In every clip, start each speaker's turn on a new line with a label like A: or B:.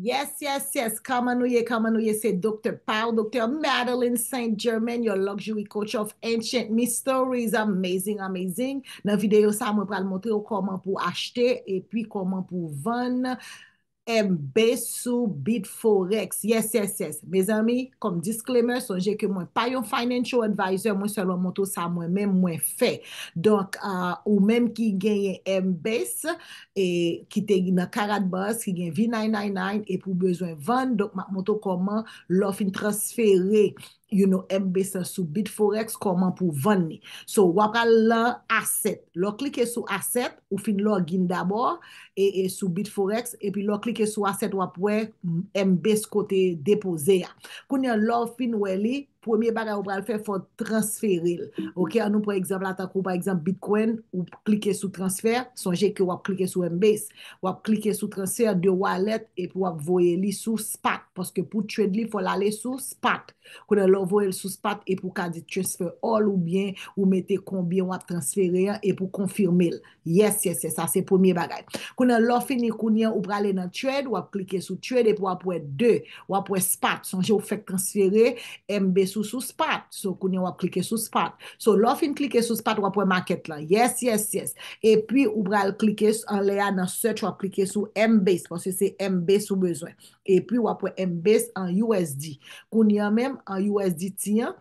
A: Yes, yes, yes. Kama nouye, kama nouye se Dr. Powell, Dr. Madeline St. Germain, your luxury coach of ancient mysteries. Amazing, amazing. Nan videyo sa mwen pral montre yo koman pou achete e pi koman pou vane. M base sou bid forex. Yes, yes, yes. Me zami, kom disclaimer, sonje ke mwen pa yon financial advisor, mwen selon monto sa mwen men mwen fe. Donk, ou men ki genye M base, ki te gina karat bas, ki genye V999, e pou bezwen 20. Donk, mwen monto koman lò fin transfere M. you know, embesa sou Bitforex koman pou ven ni. So wap ka lor aset, lor klike sou aset, ou fin lor gin dabor, e, e sou Bitforex, epi lor klike sou aset wap we embes kote depose ya. Koun ya lor fin we li, premye bagay ou pral fè, fò transferil. Ok, an nou pò egzamb la ta kou, pò egzamb Bitcoin, ou pò klike sou transfer, sonje ki wap klike sou Mbase, wap klike sou transfer de wallet, epi wap voye li sou SPAT, pòske pou trade li, fò la le sou SPAT. Kou nan lò voye li sou SPAT, epi pou kade transfer all ou bien, ou mette konbien wap transferen, epi pou konfirme il. Yes, yes, yes, sa se premye bagay. Kou nan lò fè ni kounyen ou prale nan trade, wap klike sou trade, epi wap wè 2, wap wè SPAT, sonje ou fèk transferen, Mbase sou spot. So, kounye wap klike sou spot. So, lo fin klike sou spot, wap wè market lan. Yes, yes, yes. E pi, wap wè klike an layout nan search wap klike sou M-base. Pon se se M-base sou bezwen. E pi, wap wè M-base an USD. Kounye an mèm an USD tiyan,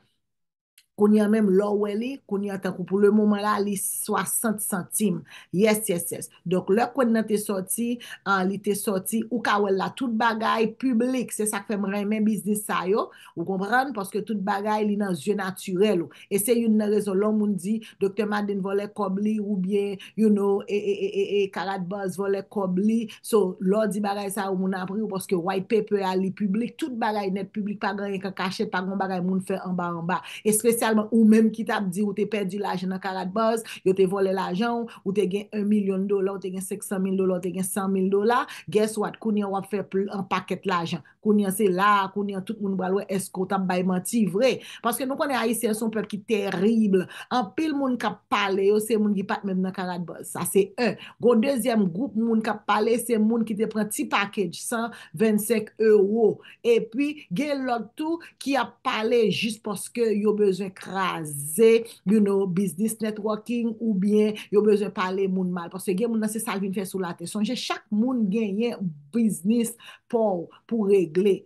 A: konye anmenm lò wè li, konye anten kou pou le mouman la li 60 centime. Yes, yes, yes. Dok lò kwen nan te sorti, an li te sorti ou ka wè la. Tout bagay publik se sa k fèm reymen biznis sa yo. Ou kompran? Poske tout bagay li nan zye naturel ou. E se yon nan rezon lò moun di, Dokte Madden volè kob li ou bien, you know, e, e, e, Karad Bas volè kob li. So, lò di bagay sa ou moun apri ou poske white paper a li publik. Tout bagay net publik pa gran yon ka kachet pa moun bagay moun fè anba anba. E se fè se ou menm ki tap di ou te perdi l'ajen nan karatboz, yo te vole l'ajen ou te gen 1 milyon dola, ou te gen 500 mil dola, ou te gen 100 mil dola guess what, kouni an wap fe en paket l'ajen kouni an se la, kouni an tout moun balwe esko tap bayman ti vre paske nou konen a yi se yon son pep ki terrible an pil moun kap pale yo se moun ki pat menm nan karatboz, sa se 1, gon 2yem goup moun kap pale se moun ki te pren ti paket 125 euro e pi gen loutou ki a pale jist poske yo bezwen Akraze, you know, business networking ou bien yo beze pale moun mal. Parce gen moun nasi salvin fesou la teson. Che chak moun genye business pou regle.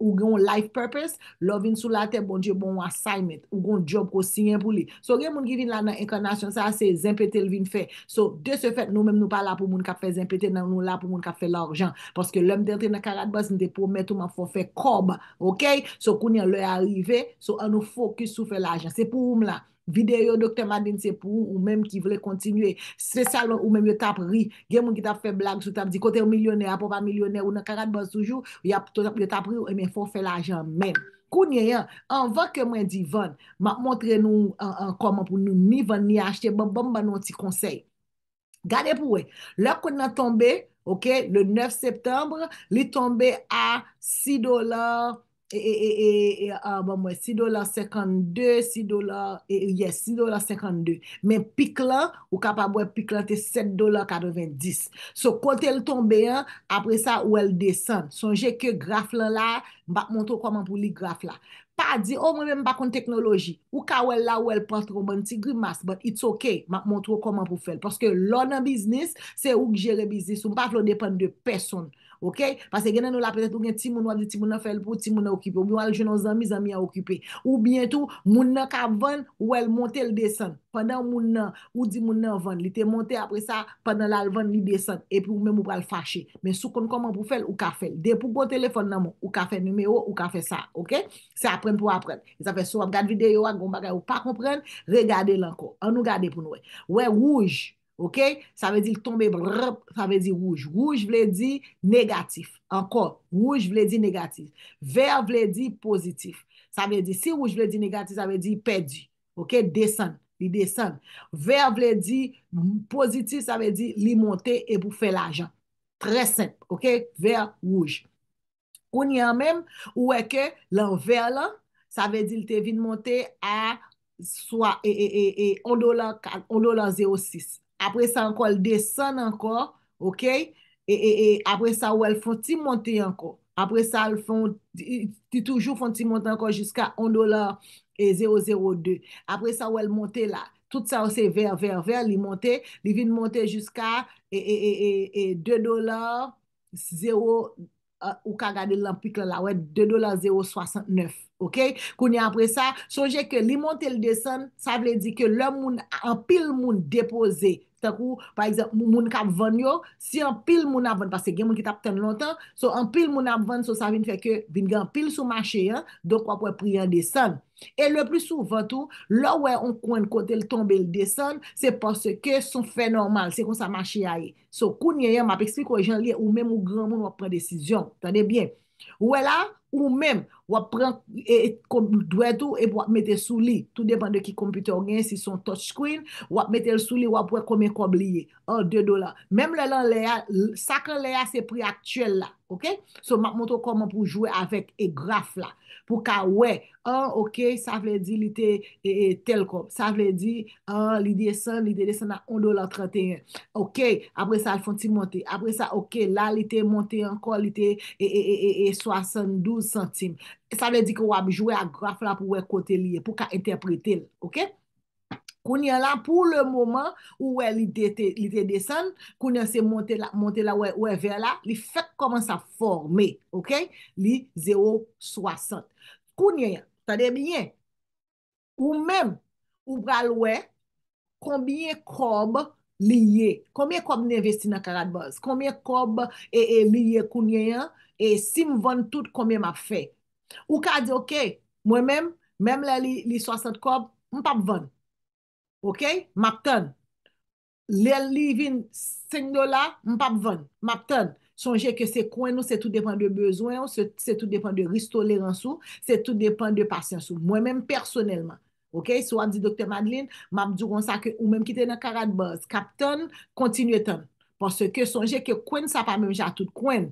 A: Ou gen yon life purpose, lò vin sou la te, bon diyo bon yon assignment, ou gen yon job ko sinyen pou li. So gen moun givin la nan inkarnasyon sa, se zempetel vin fe. So de se fet, nou men nou pa la pou moun ka fe zempetel, nan nou la pou moun ka fe l'orjan. Paske lèm dentre nan karat bas, nou de pou met ou man fo fe kob, ok? So koun yon lè arrive, so an nou fokus sou fe l'orjan. Se pou moun la. videyo Dr. Madin se pou ou menm ki vle kontinue, se salon ou menm yo tap ri, gen moun ki tap fe blag sou tap di, kote yo milyonè, apopa milyonè, ou nan karat bas soujou, yo tap ri ou eh menm fo fe la ajan menm. Kou nye yon, an van ke menm di van, ma montre nou an koman pou nou ni van ni achete, ban ban ban nou ti konsey. Gade pou we, la kon nan tombe, le 9 septembre, li tombe a 6 dolar 20. E e e e e e a bon mwen 6 dolar 52, 6 dolar, e yes 6 dolar 52. Men pik lan, ou ka pa mwen pik lan te 7 dolar 90. So kontel ton beyan, apre sa ou el desen. Sonje ke graf lan la, bak mwontro koman pou li graf la. Pa di, ou oh, mwen mwen bakoun teknologi. Ou ka wel la ou el pwantro, bon ti gri mas, but it's ok, mak mwontro koman pou fel. Paske lona biznis, se ou k jere biznis. Ou pa vlon depen de peson. Ok? Pase genen nou la petet ou gen ti moun wadit ti moun an fel pou ti moun an okipe. Ou moun al jenon zanmi zanmi an okipe. Ou bientou moun nan ka ven ou el monte l desen. Pendan moun nan ou di moun nan ven. Li te monte apre sa, pendant la l ven li desen. E pou mwen moun pral fache. Men sou konn koman pou fel ou ka fel. De pou bon telefon nan moun, ou ka fel nimeyo, ou ka fel sa. Ok? Se apren pou apren. Se apren pou apren. Se apren pou apren. Se apren pou apren. Se apren pou apren. Ok, sa ve di l tombe brrp, sa ve di rouj. Rouj vle di negatif. Ankor, rouj vle di negatif. Ver vle di pozitif. Sa ve di, si rouj vle di negatif, sa ve di pedi. Ok, desen. Li desen. Ver vle di pozitif, sa ve di li monte e pou fe la jan. Tre senp. Ok, ver rouj. Un yan men, ou eke, lan ver lan, sa ve di li te vin monte a, e on e, e, e, do lan zero sis. apre sa anko l desen anko, ok, e, e, e, apre sa ou el fon ti monte anko, apre sa l fon, ti toujou fon ti monte anko jiska 1 dolar, 0,02, apre sa ou el monte la, tout sa ou se ver, ver, ver, li monte, li vin monte jiska, 2 dolar, 0,02, ou ka gade lampik la la wet, 2,069 dolar. Ok, kouni apre sa, sonje ke li montel desen, sa vle di ke le moun apil moun depoze tak ou, par exemple, moun kap ven yo, si an pil moun ap ven, pas se gen moun ki tap ten lontan, so an pil moun ap ven, so sa vin feke, vin gen an pil sou mache yon, do kwa pou e priy an desen. E le plus sou, vantou, lò wè an kwen kote l tombe l desen, se pas se ke sou fè normal, se kon sa mache yay. So koun ye yon, map eksplik wè jen liye, ou mè mou gran moun wè pren desisyon. Tande bien. Wè la, Ou mèm, wap pren, e, e kompou dwe tou, e wap mette sou li. Tou depande ki kompou tou gen, si son touchscreen, wap mette sou li, wap pou e komen kob li ye. 1, 2 dola. Mèm lè lan lè ya, sakran lè ya se pri aktuel la, ok? So, mak mwoto koman pou jwè avèk e graf la. Pou ka, wè, 1, ok, sa vle di li te e, e, tel kom. Sa vle di, 1, li de san, li de de san na 1 dola 31. Ok, apre sa, al fon ti monte. Apre sa, ok, la li te monte ankon, li te, e, e, e, e, e, 72 E sa mwen di ki wap jwè a graf la pou wè kote liye pou ka interprete liye, ok? Kounen la pou le mouman ou wè li te desen, kounen se monte la wè wè la, li fèk koman sa forme, ok? Li 0,60. Kounen, sa de bine, ou mèm, ou pral wè, konbien kob? Liye, komey kob ne investi nan karadbaz? Komey kob e, e liye kounye yon? E sim von tout komey map fe? Ou ka di, okey, mwen men, menm la li 60 kob, mpap von. Okey, map ton. Le li vin 5 dola, mpap von. Map ton. Sonje ke se kwen nou se tout depan de bezwen, se tout depan de risto leren sou, se tout depan de pasyen sou. Mwen men personelman. Ok, sou am di Dr. Madeline, mam djou kon sa ke ou menm ki te nan karadbaz. Kap ton, kontinu eton. Pon se ke sonje ke kwen sa pa menm ja tout kwen.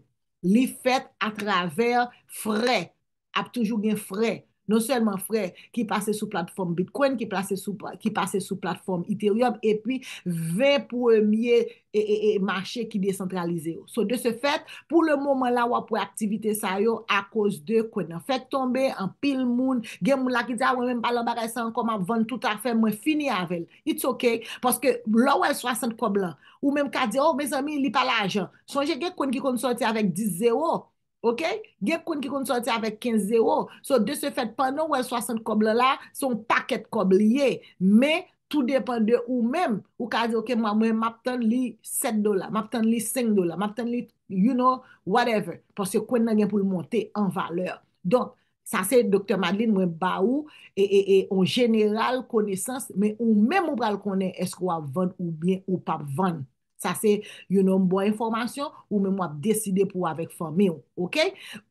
A: Li fet atraver frey, ap toujou gen frey. Non selman frey ki pase sou platform Bitcoin, ki pase sou platform Ethereum, epi ve pou e mye e mache ki decentralize yo. So de se fet, pou le mouman la wap pou aktivite sa yo a koz de konan. Fek tombe an pil moun, gen mou la ki dja wè mwen balan bare san koman, von tout a fè mwen fini avel. It's ok, paske lò wè swasant kob lan. Ou mwen kade, oh, mes ami, li pa la ajan. Sonje gen kon ki kon soti avek 10-0. Ok, gen kon ki kon sorti avèk 15 0, so de se fèt panon wè 60 kob lè la, son pakèt kob liye, mè, tout depèn de ou mèm, ou ka di ok, mè mwen mapten li 7 dola, mapten li 5 dola, mapten li, you know, whatever, pò se kon nan gen pou lè monte an valeur. Don, sa se Dr. Madeline mwen ba ou, e, e, e, ou general konesans, mè ou mè mwen pral konen esk wè vèn ou bèn ou pa vèn. Sa se, yo nou mbo informasyon, ou mwen wap deside pou wavek formeyon, ok?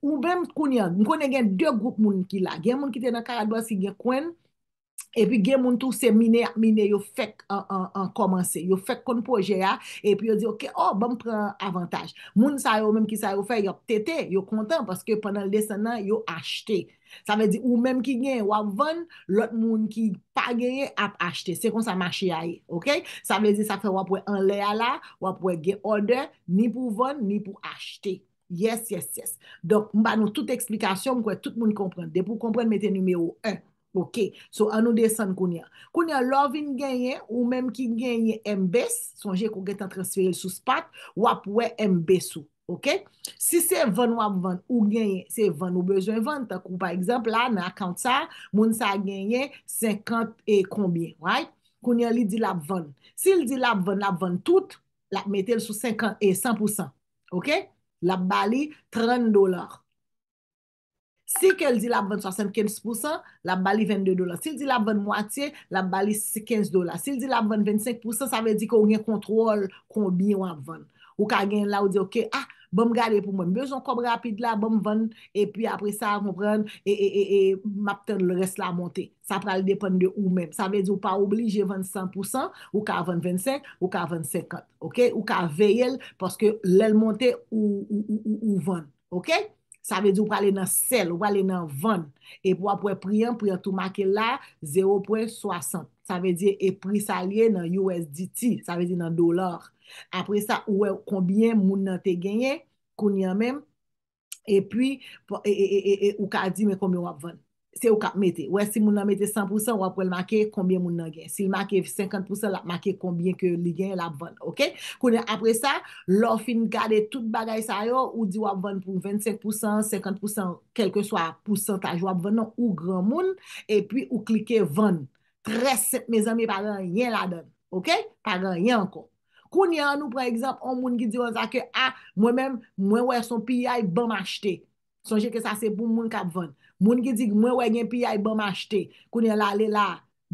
A: Ou bèm kounen, mkonen gen dè goup moun ki la, gen moun ki te nan karadwa si gen kwen, E pi gen moun tou se mine yo fèk an komanse. Yo fèk kon proje ya. E pi yo di ok, oh, ban pran avantaj. Moun sa yo menm ki sa yo fèk, yo ptete, yo kontan. Paske penan lè senan, yo achte. Sa ve di ou menm ki gen, wap vèn, lot moun ki pa genye ap achte. Se kon sa mâche ya e. Sa ve di sa fè wap wè an lè ala, wap wè gen ode, ni pou vèn, ni pou achte. Yes, yes, yes. Mba nou tout eksplikasyon mwen kwen tout moun kompren. De pou kompren metè numèro 1. Ok, so anou de san koun ya. Koun ya lovin genye ou menm ki genye embes, sonje kou getan transferil sou spat, wap we embesou. Ok, si se ven wap ven ou genye, se ven ou bejwen ven, takou pa ekzamp la nan akant sa, moun sa genye 50 e kombien, way? Koun ya li di la ven. Si li di la ven, la ven tout, la metel sou 50 e 100%, ok? La bali 30 dolar. Si ke el di la vende 65%, la bali 22 dola. Si el di la vende moati, la bali 15 dola. Si el di la vende 25%, sa ve di ki ou gen kontrol konbiyon vende. Ou ka gen la ou di, ok, ah, bom gade pou mwen. Bejon kom rapide la, bom vende, epi apre sa, mwen pren, e, e, e, e, mapten le res la monte. Sa pral depende ou men. Sa ve di ou pa oblije 25%, ou ka vende 25, ou ka vende 50, ok? Ou ka veyel, paske lel monte ou vende, ok? Sa ve di ou pa le nan sel, ou pa le nan van. E pou apwe priyan, priyan tou make la, 0.60. Sa ve di, e pri sa liye nan USDT, sa ve di nan dolar. Apre sa, ouwe, konbyen moun nan te genye, kounyan men. E pi, e, e, e, e, e, ou ka di men konbyen wap van. Se ou kap mette, wè si moun nan mette 100%, wè pou el make, konbyen moun nan gen. Si el make 50%, lak make konbyen ke li gen la bon, ok? Kounen apre sa, lò fin gade tout bagay sa yo, ou di wap bon pou 25%, 50%, kelke so a poussantaj wap bon nan, ou gran moun, e pi ou klike bon. 13, mes ami, pa gen yon la don, ok? Pa gen yon kon. Kounen anou, pre ekzamp, an moun gidyo an zake, a, ah, mwen mèm, mwen wè son pi yay bon achete. Sonje ke sa se pou moun kap bon. Moun ki dik mwen wè gen pi ya i bom achete. Kounen la alè la,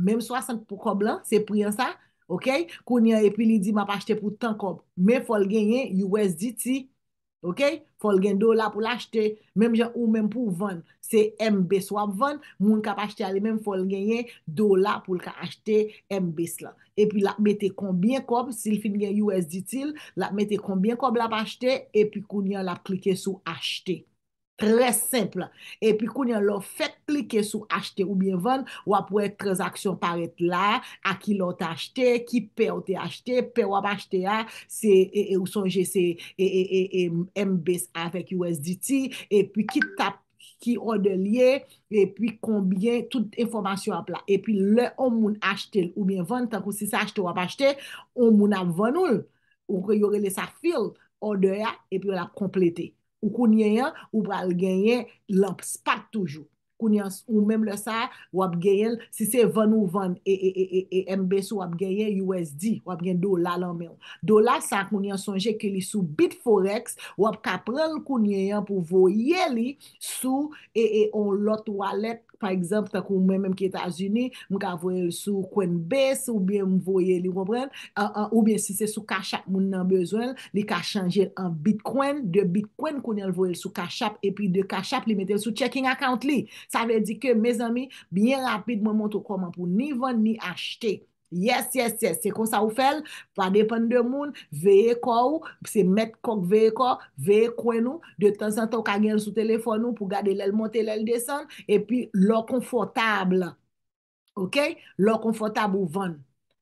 A: mèm 60 pou kob la, se priyan sa. Ok, kounen epi li di mwen pa achete pou 10 kob. Mèm fol genye, USDT. Ok, fol gen do la pou l'achete. Mèm jan ou mèm pou vèn, se MB swap vèn. Moun ka pa achete alè mèm fol genye, do la pou l'ka achete MBS la. Epi lak mette konbyen kob, sil fin gen USDT, lak mette konbyen kob lak achete, epi kounen lak klike sou achete. Très simple. Et puis koun yon lò fèk klike sou achete ou bien ven, wap wèk trezaksyon paret la, a ki lò t'achete, ki pe wote achete, pe wap achete ya, se e ou sonje se e e e e mbese a fek usditi, et puis ki tap ki o de liye, et puis konbyen tout informasyon ap la. Et puis lè, on moun achete ou bien ven, tan kou si sa achete wap achete, on moun ap ven ou, ou kou yore lè sa fil, o de ya, et puis wap komplete. Ou konye yon, ou bal gen yon, lans pat toujou. ou menm le sa, wap geyen si se ven ou ven e mbe e, e, e, sou wap geyen USD wap gen do la lan men do la sa ak mwenye an sonje ke li sou Bitforex wap ka prel kwenye yan pou voye li sou e on lot walet par exemple tak ou menm em ki Etats-Unis mwen ka voye li sou kwen bes ou bien mwen voye li wap ren ou bien si se sou kachap mwen nan bezwen li ka chanje an Bitcoin de Bitcoin kwenye an voye li sou kachap e pi de kachap li metel sou checking account li Sa ve di ke, me zami, byen rapid mwen mont ou koman pou ni ven ni achte. Yes, yes, yes. Se kon sa ou fel, pa depen de moun, veye kwa ou, se met kok veye kwa, veye kwen ou, de tan san tou ka gen sou telefon ou pou gade lèl monte lèl desen, e pi lò konfortabla. Ok? Lò konfortabla ou ven.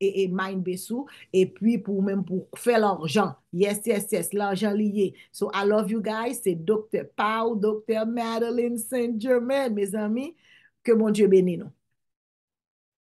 A: e main besou, e pwi pou mèm pou fè l'anjan. Yes, yes, yes, l'anjan liye. So, I love you guys. Se Dr. Pau, Dr. Madeline Saint-Germain, mes amis, ke moun die benino.